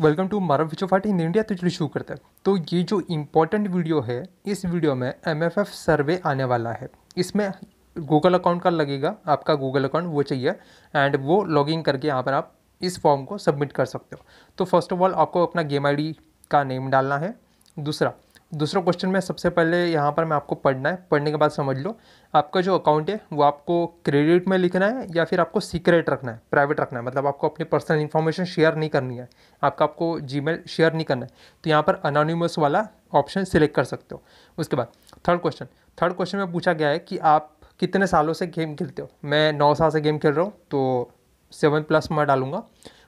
Welcome to मारव फाट in India तो शुरू करते हैं तो ये जो इम्पोर्टेंट वीडियो है इस वीडियो में एम सर्वे आने वाला है इसमें गूगल अकाउंट का लगेगा आपका गूगल अकाउंट वो चाहिए एंड वो लॉगिन करके यहाँ पर आप इस फॉर्म को सबमिट कर सकते हो तो फर्स्ट ऑफ ऑल आपको अपना गेम डी का नेम डालना है दूसरा दूसरा क्वेश्चन में सबसे पहले यहाँ पर मैं आपको पढ़ना है पढ़ने के बाद समझ लो आपका जो अकाउंट है वो आपको क्रेडिट में लिखना है या फिर आपको सीक्रेट रखना है प्राइवेट रखना है मतलब आपको अपनी पर्सनल इन्फॉर्मेशन शेयर नहीं करनी है आपका आपको जी शेयर नहीं करना है तो यहाँ पर अनोनिमस वाला ऑप्शन सिलेक्ट कर सकते हो उसके बाद थर्ड क्वेश्चन थर्ड क्वेश्चन में पूछा गया है कि आप कितने सालों से गेम खेलते हो मैं नौ साल से गेम खेल रहा हूँ तो सेवन प्लस मैं डालूंगा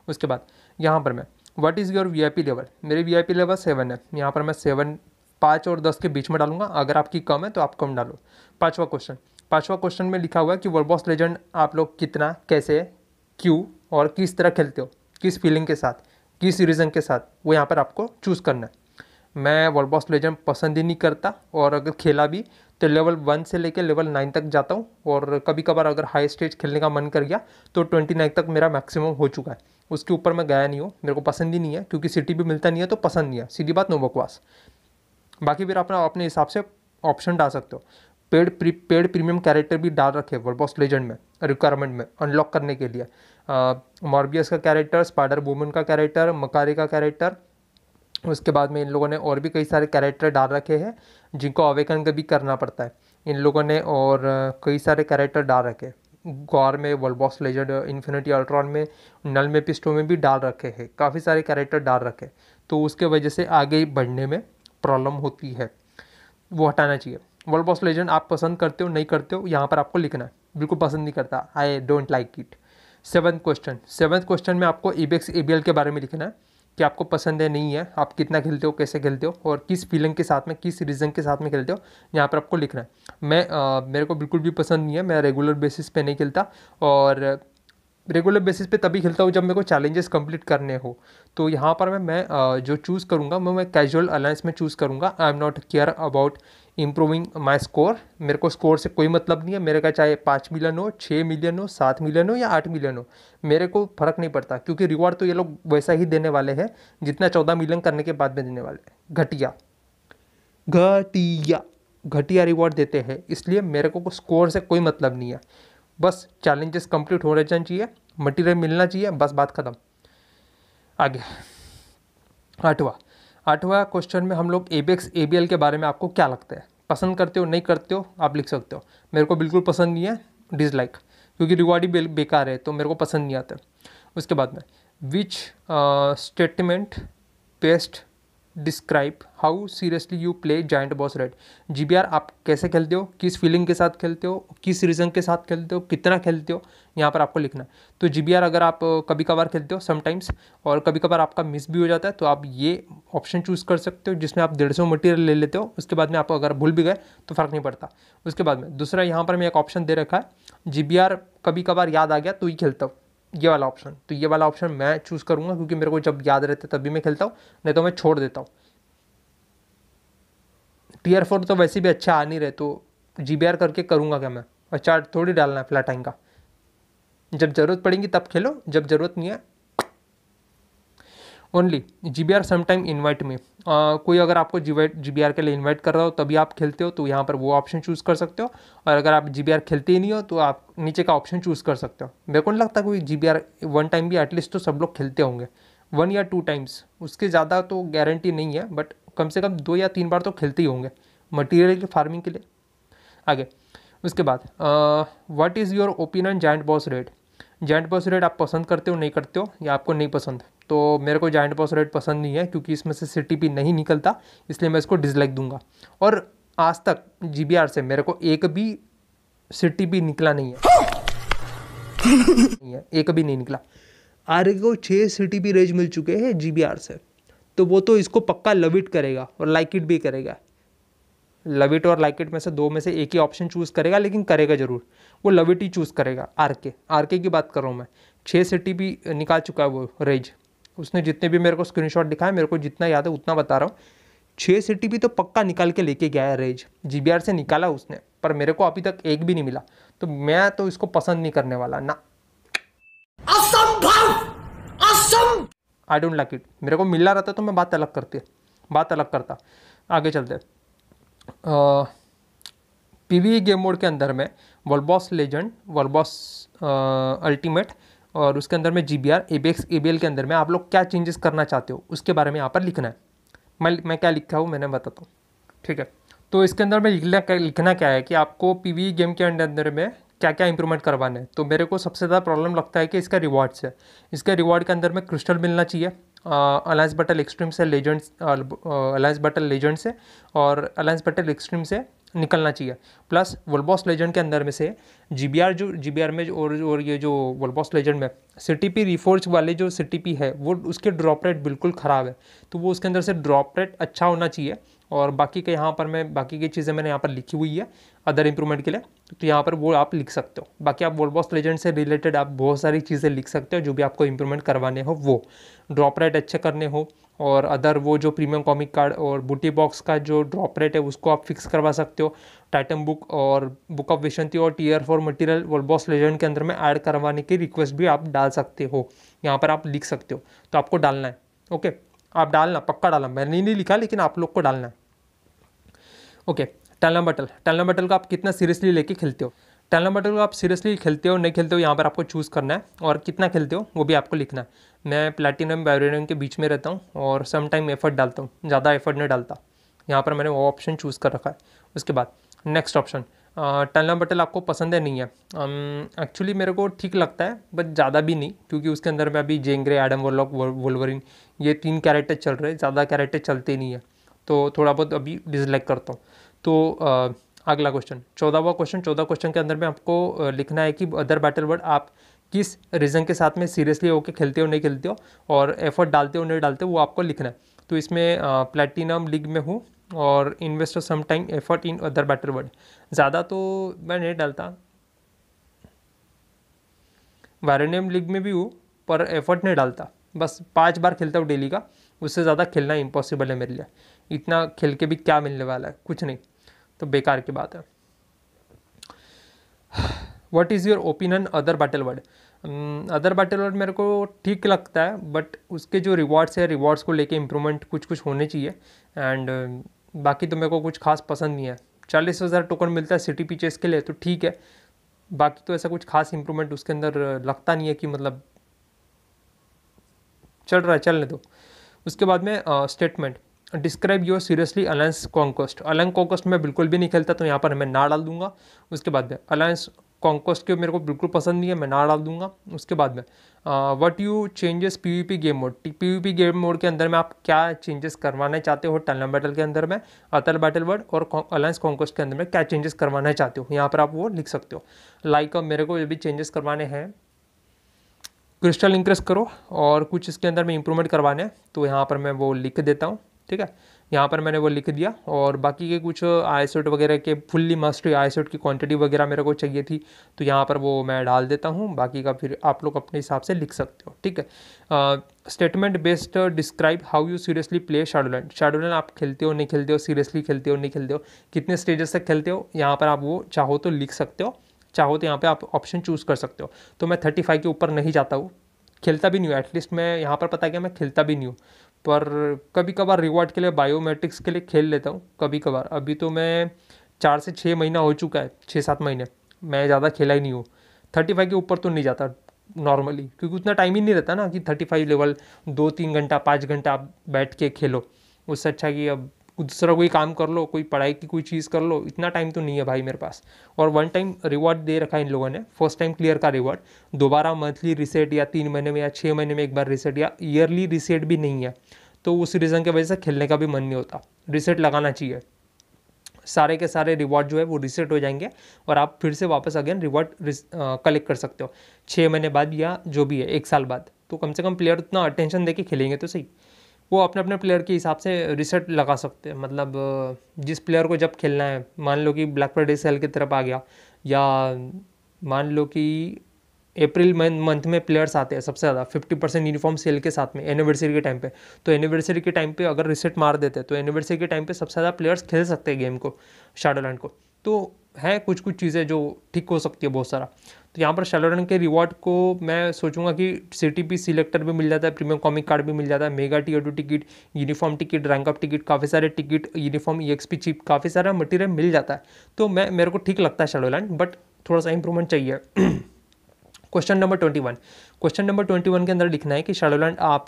उसके बाद यहाँ पर मैं what is your V I P level मेरे V I P level seven है यहाँ पर मैं सेवन पाँच और दस के बीच में डालूंगा अगर आपकी कम है तो आप कम डालो पाँचवा क्वेश्चन पाँचवा क्वेश्चन में लिखा हुआ है कि वर्ल्ड बॉस लेजेंड आप लोग कितना कैसे क्यों और किस तरह खेलते हो किस फीलिंग के साथ किस रीज़न के साथ वो यहाँ पर आपको चूज़ करना है मैं वर्ल्ड बॉस लेजेंड पसंद ही नहीं करता और अगर खेला भी तो लेवल वन से लेकर लेवल नाइन तक जाता हूँ और कभी कभार अगर हाई स्टेज खेलने का मन कर गया तो ट्वेंटी नाइन तक मेरा मैक्सिमम हो चुका है उसके ऊपर मैं गया नहीं हूँ मेरे को पसंद ही नहीं है क्योंकि सिटी भी मिलता नहीं है तो पसंद नहीं है सीधी बात नो बकवास बाकी फिर आप अपने हिसाब से ऑप्शन डाल सकते हो paid prepaid premium character भी डाल रखे वर्ल्ड बॉस लेजेंड में रिक्वायरमेंट में अनलॉक करने के लिए मॉर्बियस का कैरेक्टर स्पाइडर वूमन का कैरेक्टर मकारी का कैरेक्टर उसके बाद में इन लोगों ने और भी कई सारे कैरेक्टर डाल रखे हैं जिनको अवेकन का भी करना पड़ता है इन लोगों ने और कई सारे कैरेक्टर डाल रखे गौर में world boss legend infinity Ultron में नल में पिस्टो में भी डाल रखे हैं काफ़ी सारे कैरेक्टर डाल रखे तो उसके वजह से आगे बढ़ने में प्रॉब्लम होती है वो हटाना चाहिए वर्ल्ड बॉस लेजेंड आप पसंद करते हो नहीं करते हो यहाँ पर आपको लिखना है बिल्कुल पसंद नहीं करता I don't like it seventh question seventh question में आपको ईबेक्स ए के बारे में लिखना है कि आपको पसंद है नहीं है आप कितना खेलते हो कैसे खेलते हो और किस फीलिंग के साथ में किस रीज़न के साथ में खेलते हो यहाँ पर आपको लिखना है मैं आ, मेरे को बिल्कुल भी पसंद नहीं है मैं रेगुलर बेसिस पे नहीं खेलता और रेगुलर बेसिस पे तभी खेलता हूँ जब मेरे को चैलेंजेस कंप्लीट करने हो तो यहाँ पर मैं मैं जो चूज़ करूँगा मैं मैं कैजुअल अलायंस में चूज़ करूँगा I am not care about improving my score मेरे को स्कोर से कोई मतलब नहीं है मेरे का चाहे पाँच मिलियन हो छः मिलियन हो सात मिलियन हो या आठ मिलियन हो मेरे को फ़र्क नहीं पड़ता क्योंकि रिवॉर्ड तो ये लोग वैसा ही देने वाले हैं जितना चौदह मिलियन करने के बाद में देने वाले हैं घटिया घटिया घटिया रिवॉर्ड देते हैं इसलिए मेरे को स्कोर से कोई मतलब नहीं है बस चैलेंजेस कंप्लीट हो जाना चाहिए मटेरियल मिलना चाहिए बस बात ख़त्म आगे आठवा आठवा क्वेश्चन में हम लोग एबेक्स एबीएल के बारे में आपको क्या लगता है पसंद करते हो नहीं करते हो आप लिख सकते हो मेरे को बिल्कुल पसंद नहीं है डिसलाइक क्योंकि रिवॉर्ड ही बेकार है तो मेरे को पसंद नहीं आता उसके बाद में which statement best describe how seriously you play giant boss raid G B R आप कैसे खेलते हो किस फीलिंग के साथ खेलते हो किस रीज़न के साथ खेलते हो कितना खेलते हो यहाँ पर आपको लिखना है तो जी बी आर अगर आप कभी कभार खेलते हो समटाइम्स और कभी कभार आपका मिस भी हो जाता है तो आप ये ऑप्शन चूज़ कर सकते हो जिसमें आप डेढ़ सौ मटीरियल ले लेते हो उसके बाद में आप अगर भूल भी गए तो फ़र्क नहीं पड़ता उसके बाद में दूसरा यहाँ पर मैं एक ऑप्शन दे रखा है जी बी आर कभी कभार याद आ गया तो ही खेलता हूँ ये वाला ऑप्शन तो ये वाला ऑप्शन मैं चूज़ करूंगा क्योंकि मेरे को जब याद रहता है तभी मैं खेलता हूँ नहीं तो मैं छोड़ देता हूँ टीयर फोर तो वैसे भी अच्छा आ नहीं रहे तो जी करके करूँगा क्या मैं और चार्ट थोड़ी डालना है फ्लैट का जब ज़रूरत पड़ेगी तब खेलो जब ज़रूरत नहीं है only G B R sometime invite में कोई अगर आपको जी जी बी आर के लिए इन्वाइट कर रहा हो तभी आप खेलते हो तो यहाँ पर वो ऑप्शन चूज़ कर सकते हो और अगर आप जी बी आर खेलते ही नहीं हो तो आप नीचे का ऑप्शन चूज़ कर सकते हो मेरे को नहीं लगता कोई G B R one time भी एटलीस्ट तो सब लोग खेलते होंगे वन या टू टाइम्स उसके ज़्यादा तो गारंटी नहीं है बट कम से कम दो या तीन बार तो खेलते ही होंगे मटेरियल की फार्मिंग के लिए आगे उसके बाद what is your opinion giant boss raid giant boss raid आप पसंद करते हो नहीं करते हो या आपको नहीं पसंद है तो मेरे को जॉइंट पॉस पसंद नहीं है क्योंकि इसमें से सी टी नहीं निकलता इसलिए मैं इसको डिसलाइक दूंगा और आज तक जी बी आर से मेरे को एक भी सी टी निकला नहीं है नहीं हाँ। है एक भी नहीं निकला आर को छः सी टी रेंज मिल चुके हैं जी बी आर से तो वो तो इसको पक्का लविट करेगा और लाइक इट भी करेगा लविट और लाइक इट में से दो में से एक ही ऑप्शन चूज़ करेगा लेकिन करेगा जरूर वो लविट ही चूज़ करेगा आर के आर के की बात कर रहा हूँ मैं छः सिटी भी निकाल चुका है वो रेज उसने जितने भी मेरे को स्क्रीन शॉट दिखाया मेरे को जितना याद है उतना बता रहा हूँ छः सिटी भी तो पक्का निकाल के लेके गया है रेज जी से निकाला उसने पर मेरे को अभी तक एक भी नहीं मिला तो मैं तो इसको पसंद नहीं करने वाला ना असंभव असम आई डोंट लाइक इट मेरे को मिला रहता तो मैं बात अलग करती बात अलग करता आगे चलते पी वी गेम मोड के अंदर में बॉस लेजेंड बॉस अल्टीमेट और उसके अंदर में G B R A X A B L के अंदर में आप लोग क्या चेंजेस करना चाहते हो उसके बारे में यहाँ पर लिखना है मैं मैं क्या लिखा हूँ मैंने बताता हूँ ठीक है तो इसके अंदर में लिखना क्या लिखना क्या है कि आपको पी वी गेम के अंदर में क्या क्या इंप्रूवमेंट करवाना है तो मेरे को सबसे ज़्यादा प्रॉब्लम लगता है कि इसका रिवॉर्ड्स है इसके रिवॉर्ड के अंदर में क्रिस्टल मिलना चाहिए अलायंस बटल एक्सट्रीम से लेजेंड्स अलायंस बटल लेजेंड से और अलायंस बटल एक्सट्रीम से निकलना चाहिए प्लस वोल्बॉस लेजेंड के अंदर में से जी जो जी में जो और, और ये जो वोल्बॉस लेजेंड में सी टी पी रिफोर्ज वाले जो सी टी पी है वो उसके ड्रॉप रेट बिल्कुल ख़राब है तो वो उसके अंदर से ड्रॉप रेट अच्छा होना चाहिए और बाकी के यहाँ पर मैं बाकी की चीज़ें मैंने यहाँ पर लिखी हुई है अदर इंप्रूवमेंट के लिए तो यहाँ पर वो आप लिख सकते हो बाकी आप वोल्बॉस लेजेंड से रिलेटेड आप बहुत सारी चीज़ें लिख सकते हो जो भी आपको इंप्रूवमेंट करवाने हो वो ड्रॉप रेट अच्छे करने हो और अदर वो जो प्रीमियम कॉमिक कार्ड और बूटी बॉक्स का जो ड्रॉप रेट है उसको आप फिक्स करवा सकते हो टाइटम बुक और बुक ऑफ विशंती और tier four material boss legend के अंदर में ऐड करवाने की रिक्वेस्ट भी आप डाल सकते हो यहाँ पर आप लिख सकते हो तो आपको डालना है ओके आप डालना पक्का डालना मैंने नहीं लिखा लेकिन आप लोग को डालना है ओके टलना बटल टलना बटल को आप कितना सीरियसली लेके खेलते हो टेलन बटन को आप सीरियसली खेलते हो नहीं खेलते हो यहाँ पर आपको चूज़ करना है और कितना खेलते हो वो भी आपको लिखना है मैं प्लेटिनम वायरिनम के बीच में रहता हूँ और सम टाइम एफर्ट डालता हूँ ज़्यादा एफर्ट नहीं डालता यहाँ पर मैंने वो ऑप्शन चूज़ कर रखा है उसके बाद नेक्स्ट ऑप्शन टनलम बटल आपको पसंद है नहीं है एक्चुअली um, मेरे को ठीक लगता है बट ज़्यादा भी नहीं क्योंकि उसके अंदर में अभी जेंगरे एडम वर्लॉक वोलवरिन ये तीन कैरेक्टर चल रहे हैं ज़्यादा कैरेक्टर चलते नहीं है तो थोड़ा बहुत अभी डिसलाइक करता हूँ तो uh, अगला क्वेश्चन चौदहवा क्वेश्चन चौदह क्वेश्चन के अंदर में आपको लिखना है कि अदर बैटल वर्ड आप किस रीज़न के साथ में सीरियसली होके खेलते हो नहीं खेलते हो और एफर्ट डालते हो नहीं डालते हो वो आपको लिखना है तो इसमें प्लेटिनम लीग में हूँ और investor sometime effort in other battle world ज़्यादा तो मैं नहीं डालता वारेनियम लीग में भी हूँ पर एफर्ट नहीं डालता बस पाँच बार खेलता हूँ डेली का उससे ज़्यादा खेलना इम्पॉसिबल है मेरे लिए इतना खेल के भी क्या मिलने वाला है कुछ नहीं तो बेकार की बात है what is your opinion other battle world other battle world मेरे को ठीक लगता है बट उसके जो रिवॉर्ड्स है रिवॉर्ड्स को लेके इम्प्रूवमेंट कुछ कुछ होने चाहिए एंड uh, बाकी तो मेरे को कुछ खास पसंद नहीं है चालीस हज़ार टोकन मिलता है सिटी पीचेस के लिए तो ठीक है बाकी तो ऐसा कुछ खास इम्प्रूवमेंट उसके अंदर uh, लगता नहीं है कि मतलब चल रहा है चलने दो उसके बाद में statement uh, describe your seriously alliance conquest alliance conquest में बिल्कुल भी नहीं खेलता तो यहाँ पर मैं ना डाल दूंगा उसके बाद में अलायंस कॉन्कोस्ट के मेरे को बिल्कुल पसंद नहीं है मैं ना डाल दूंगा उसके बाद में what you changes P game mode P P game mode के अंदर में आप क्या चेंजेस करवाना चाहते हो टनल बैटल के अंदर में अतल बैटल वर्ड और अलायंस कॉन्कोस्ट के अंदर में क्या चेंजेस करवाना चाहते हो यहाँ पर आप वो लिख सकते हो लाइक like, मेरे को ये भी चेंजेस करवाने हैं क्रिस्टल इंक्रेस करो और कुछ इसके अंदर में इंप्रूवमेंट करवाने हैं तो यहाँ पर मैं वो लिख देता हूँ ठीक है यहाँ पर मैंने वो लिख दिया और बाकी के कुछ आईसेट वगैरह के फुल्ली मस्ट आईसेट की क्वांटिटी वगैरह मेरे को चाहिए थी तो यहाँ पर वो मैं डाल देता हूँ बाकी का फिर आप लोग अपने हिसाब से लिख सकते हो ठीक है statement based describe how you seriously play Shadowland Shadowland आप खेलते हो नहीं खेलते हो सीरियसली खेलते हो नहीं खेलते हो कितने स्टेजेस तक खेलते हो यहाँ पर आप वो चाहो तो लिख सकते हो चाहो तो यहाँ पर आप ऑप्शन चूज़ कर सकते हो तो मैं थर्टी फाइव के ऊपर नहीं जाता हूँ खेलता भी नहीं हूँ एटलीस्ट मैं यहाँ पर पता है कि मैं खेलता भी नहीं हूँ पर कभी कभार रिवॉर्ड के लिए बायोमेट्रिक्स के लिए खेल लेता हूँ कभी कभार अभी तो मैं चार से छः महीना हो चुका है छः सात महीने मैं ज़्यादा खेला ही नहीं हूँ थर्टी फाइव के ऊपर तो नहीं जाता नॉर्मली क्योंकि उतना टाइम ही नहीं रहता ना कि थर्टी फाइव लेवल दो तीन घंटा पाँच घंटा आप बैठ के खेलो उससे अच्छा कि अब दूसरा कोई काम कर लो कोई पढ़ाई की कोई चीज़ कर लो इतना टाइम तो नहीं है भाई मेरे पास और वन टाइम रिवॉर्ड दे रखा है इन लोगों ने फर्स्ट टाइम क्लियर का रिवॉर्ड दोबारा मंथली रिसेट या तीन महीने में या छः महीने में एक बार रिसेट या ईयरली रिसेट भी नहीं है तो उस रीज़न की वजह से खेलने का भी मन नहीं होता रिसेट लगाना चाहिए सारे के सारे रिवॉर्ड जो है वो रिसेट हो जाएंगे और आप फिर से वापस अगेन रिवॉर्ड कलेक्ट कर सकते हो छः महीने बाद या जो भी है एक साल बाद तो कम से कम प्लेयर उतना अटेंशन दे खेलेंगे तो सही वो अपने अपने प्लेयर के हिसाब से रिसेट लगा सकते हैं मतलब जिस प्लेयर को जब खेलना है मान लो कि ब्लैक फ्राइडे सेल की तरफ आ गया या मान लो कि अप्रैल मंथ में प्लेयर्स आते हैं सबसे ज़्यादा फिफ्टी परसेंट यूनिफॉर्म सेल के साथ में एनिवर्सरी के टाइम पे तो एनिवर्सरी के टाइम पे अगर रिसेट मार देते तो एनिवर्सरी के टाइम पे सबसे ज़्यादा प्लेयर्स खेल सकते हैं गेम को शाडोलैंड को तो है कुछ कुछ चीज़ें जो ठीक हो सकती है बहुत सारा तो यहाँ पर शेलोरन के रिवॉर्ड को मैं सोचूंगा कि सी टी पी सिलेक्टर भी मिल जाता है प्रीमियम कॉमिक कार्ड भी मिल जाता है mega T two ticket uniform ticket rank up ticket काफ़ी सारे ticket uniform E X P chip काफ़ी सारा मटेरियल मिल जाता है तो मैं मेरे को ठीक लगता है शेलोलैंड बट थोड़ा सा इंप्रूवमेंट चाहिए question number twenty one question number twenty one के अंदर लिखना है कि शेडोलैंड आप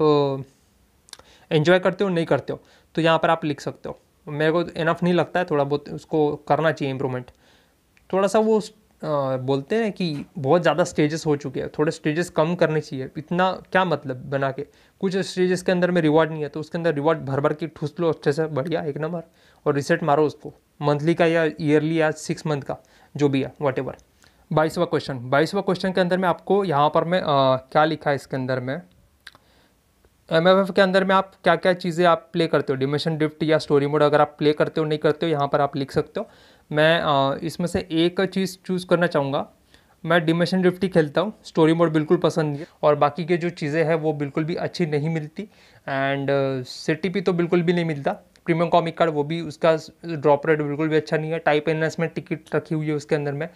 एंजॉय uh, करते हो नहीं करते हो तो यहाँ पर आप लिख सकते हो मेरे को इनफ नहीं लगता है थोड़ा बहुत उसको करना चाहिए इंप्रूवमेंट थोड़ा सा वो आ, बोलते हैं कि बहुत ज़्यादा स्टेजेस हो चुके हैं थोड़े स्टेजेस कम करने चाहिए इतना क्या मतलब बना के कुछ स्टेजेस के अंदर में रिवॉर्ड नहीं है तो उसके अंदर रिवॉर्ड भर भर के ठूस लो अच्छे से बढ़िया एक नंबर और रिसेट मारो उसको मंथली का या ईयरली या सिक्स मंथ का जो भी है वॉट एवर बाईसवा क्वेश्चन बाईसवा क्वेश्चन के अंदर में आपको यहाँ पर मैं आ, क्या लिखा है इसके अंदर में एम के अंदर में आप क्या क्या चीज़ें आप प्ले करते हो डिमेशन डिफ्ट या स्टोरी मोड अगर आप प्ले करते हो नहीं करते हो यहाँ पर आप लिख सकते हो मैं इसमें से एक चीज़ चूज़ करना चाहूँगा मैं डिमेशन निफ्टी खेलता हूँ स्टोरी मोड बिल्कुल पसंद नहीं है और बाकी के जो चीज़ें हैं वो बिल्कुल भी अच्छी नहीं मिलती एंड सिटी पी तो बिल्कुल भी नहीं मिलता प्रीमियम कॉमिक कार्ड वो भी उसका ड्रॉप रेट बिल्कुल भी अच्छा नहीं है टाइप एनहांसमेंट टिकट रखी हुई है उसके अंदर में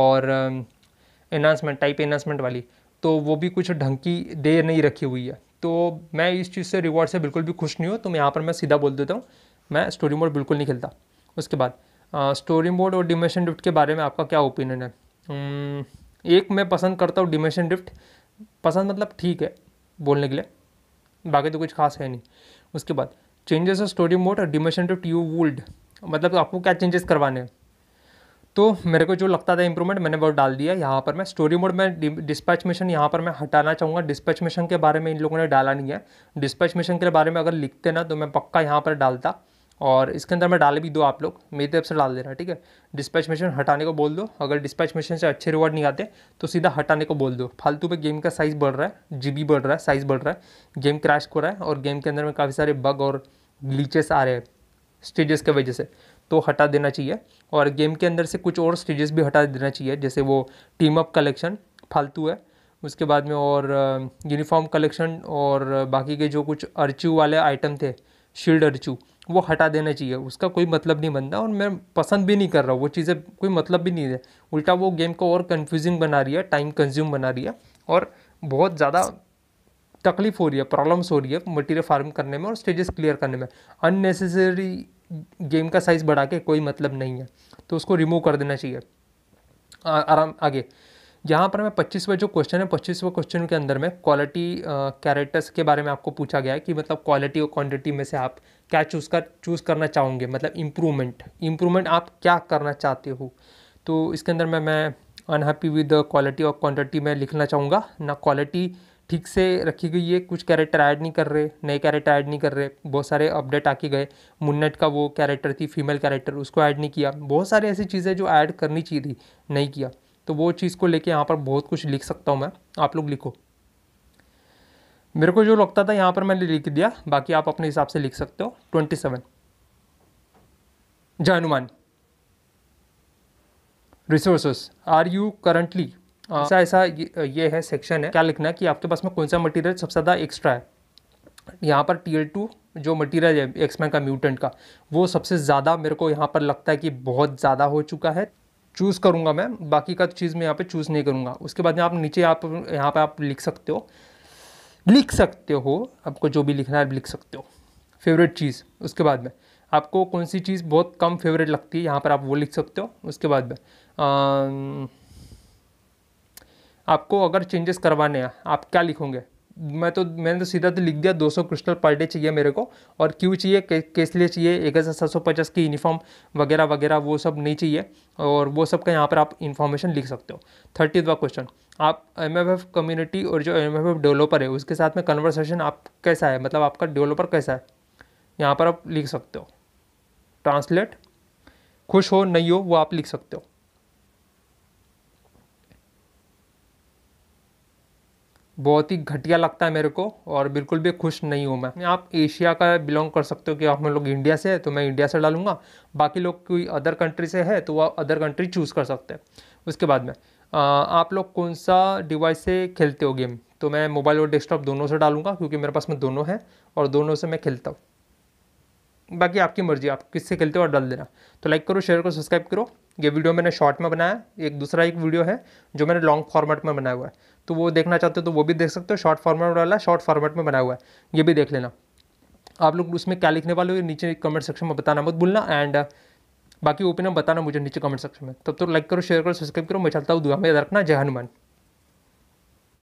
और एनहांसमेंट टाइप एनहांसमेंट वाली तो वो भी कुछ ढंग की दे नहीं रखी हुई है तो मैं इस चीज़ से रिवॉर्ड से बिल्कुल भी खुश नहीं हूँ तो मैं यहाँ पर मैं सीधा बोल देता हूँ मैं स्टोरी मोड बिल्कुल नहीं खेलता उसके बाद स्टोरी मोड और डिमेशन डिफ्ट के बारे में आपका क्या ओपिनियन है हम्म, एक मैं पसंद करता हूँ डिमेशन डिफ्ट पसंद मतलब ठीक है बोलने के लिए बाकी तो कुछ खास है नहीं उसके बाद चेंजेस ऑफ स्टोरी मोड और डिमेशन डिफ्ट यू वुल्ड मतलब आपको क्या चेंजेस करवाने हैं तो मेरे को जो लगता था इंप्रूवमेंट मैंने वो डाल दिया यहाँ पर मैं स्टोरी मोड में डिस्पैच मिशन यहाँ पर मैं हटाना चाहूँगा डिस्पैच मिशन के बारे में इन लोगों ने डाला नहीं है डिस्पैच मिशन के बारे में अगर लिखते ना तो मैं पक्का यहाँ पर डालता और इसके अंदर मैं डाल भी दो आप लोग मेरी तरफ से डाल देना ठीक है डिस्पैच मशीन हटाने को बोल दो अगर डिस्पैच मशीन से अच्छे रिवॉर्ड नहीं आते तो सीधा हटाने को बोल दो फालतू पे गेम का साइज़ बढ़ रहा है जीबी बढ़ रहा है साइज़ बढ़ रहा है गेम क्रैश हो रहा है और गेम के अंदर में काफ़ी सारे बग और ग्लीचेस आ रहे हैं स्टेजेस की वजह से तो हटा देना चाहिए और गेम के अंदर से कुछ और स्टेजेस भी हटा देना चाहिए जैसे वो टीम अप कलेक्शन फालतू है उसके बाद में और यूनिफॉर्म uh, कलेक्शन और बाकी के जो कुछ अर्चिव वाले आइटम थे शील्डर चू वो हटा देना चाहिए उसका कोई मतलब नहीं बनता और मैं पसंद भी नहीं कर रहा हूँ वो चीज़ें कोई मतलब भी नहीं है उल्टा वो गेम को और कन्फ्यूजिंग बना रही है टाइम कंज्यूम बना रही है और बहुत ज़्यादा तकलीफ हो रही है प्रॉब्लम्स हो रही है मटेरियल फार्म करने में और स्टेजेस क्लियर करने में अननेसेसरी गेम का साइज़ बढ़ा के कोई मतलब नहीं है तो उसको रिमूव कर देना चाहिए आराम आगे जहाँ पर मैं पच्चीसवें जो क्वेश्चन है पच्चीसवा क्वेश्चन के अंदर में क्वालिटी कैरेक्टर्स के बारे में आपको पूछा गया है कि मतलब क्वालिटी और क्वांटिटी में से आप क्या चूज़ कर चूज़ करना चाहोगे मतलब इम्प्रूवमेंट इम्प्रूवमेंट आप क्या करना चाहते हो तो इसके अंदर में मैं अनहैप्पी विद क्वालिटी और क्वान्टिटी में लिखना चाहूँगा ना क्वालिटी ठीक से रखी गई है कुछ कैरेक्टर ऐड नहीं कर रहे नए कैरेक्टर ऐड नहीं कर रहे बहुत सारे अपडेट आके गए मुन्नट का वो कैरेक्टर थी फीमेल कैरेक्टर उसको ऐड नहीं किया बहुत सारी ऐसी चीज़ें जो ऐड करनी चाहिए थी नहीं किया तो वो चीज़ को लेके यहाँ पर बहुत कुछ लिख सकता हूँ मैं आप लोग लिखो मेरे को जो लगता था यहाँ पर मैंने लिख दिया बाकी आप अपने हिसाब से लिख सकते हो ट्वेंटी सेवन जय Hanuman resources are you currently ऐसा ऐसा ये है सेक्शन है क्या लिखना है कि आपके पास में कौन सा मटेरियल सबसे ज़्यादा एक्स्ट्रा है यहाँ पर टी टू जो मटेरियल है एक्समैन का म्यूटेंट का वो सबसे ज़्यादा मेरे को यहाँ पर लगता है कि बहुत ज़्यादा हो चुका है चूज़ करूँगा मैं बाकी का चीज़ मैं यहाँ पे चूज़ नहीं करूँगा उसके बाद आप नीचे आप यहाँ पे आप लिख सकते हो लिख सकते हो आपको जो भी लिखना है आप लिख सकते हो फेवरेट चीज़ उसके बाद में आपको कौन सी चीज़ बहुत कम फेवरेट लगती है यहाँ पर आप वो लिख सकते हो उसके बाद में आपको अगर चेंजेस करवाने हैं आप क्या लिखोगे मैं तो मैंने तो सीधा तो लिख दिया 200 क्रिस्टल पर डे चाहिए मेरे को और क्यों चाहिए के, किस लिए चाहिए एक हज़ार सात सौ पचास की यूनिफॉर्म वगैरह वगैरह वो सब नहीं चाहिए और वो सब का यहाँ पर आप इन्फॉर्मेशन लिख सकते हो थर्टीवा क्वेश्चन आप एम कम्युनिटी और जो एम डेवलपर है उसके साथ में कन्वर्सेशन आप कैसा है मतलब आपका डेवलपर कैसा है यहाँ पर आप लिख सकते हो ट्रांसलेट खुश हो नहीं हो वो आप लिख सकते हो बहुत ही घटिया लगता है मेरे को और बिल्कुल भी खुश नहीं हूँ मैं आप एशिया का बिलोंग कर सकते हो कि आप लोग इंडिया से है तो मैं इंडिया से डालूंगा बाकी लोग कोई अदर कंट्री से है तो वह अदर कंट्री चूज़ कर सकते हैं उसके बाद में आप लोग कौन सा डिवाइस से खेलते हो गेम तो मैं मोबाइल और डेस्कटॉप दोनों से डालूंगा क्योंकि मेरे पास में दोनों हैं और दोनों से मैं खेलता हूँ बाकी आपकी मर्जी आप किससे खेलते हो और डाल देना तो लाइक करो शेयर करो सब्सक्राइब करो ये वीडियो मैंने शॉर्ट में बनाया एक दूसरा एक वीडियो है जो मैंने लॉन्ग फॉर्मेट में बनाया हुआ है तो वो देखना चाहते हो तो वो भी देख सकते हो शॉर्ट फॉर्मेट वाला शॉर्ट फॉर्मेट में बनाया हुआ है ये भी देख लेना आप लोग उसमें क्या लिखने वाले हो नीचे कमेंट सेक्शन में बताना मत भूलना एंड बाकी ओपिनियन बताना मुझे नीचे कमेंट सेक्शन में तब तो लाइक करो शेयर करो सब्सक्राइब करो मैं चलता हूँ दुआ में याद रखना जय हनुमान